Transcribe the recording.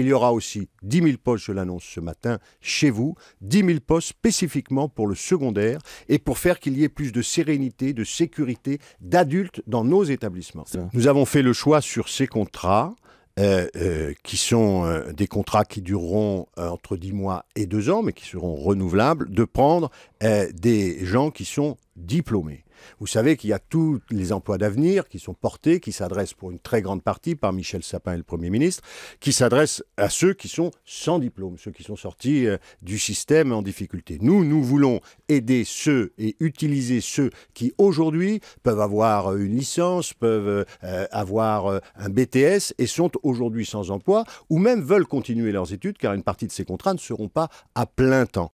Il y aura aussi 10 000 postes, je l'annonce ce matin, chez vous, 10 000 postes spécifiquement pour le secondaire et pour faire qu'il y ait plus de sérénité, de sécurité d'adultes dans nos établissements. Nous avons fait le choix sur ces contrats. Euh, euh, qui sont euh, des contrats qui dureront entre 10 mois et 2 ans, mais qui seront renouvelables, de prendre des gens qui sont diplômés. Vous savez qu'il y a tous les emplois d'avenir qui sont portés, qui s'adressent pour une très grande partie par Michel Sapin et le Premier ministre, qui s'adressent à ceux qui sont sans diplôme, ceux qui sont sortis euh, du système en difficulté. Nous, nous voulons aider ceux et utiliser ceux qui aujourd'hui peuvent avoir euh, une licence, peuvent euh, avoir un BTS et sont aujourd'hui sans emploi ou même veulent continuer leurs études car une partie de ces contrats ne seront pas à plein temps.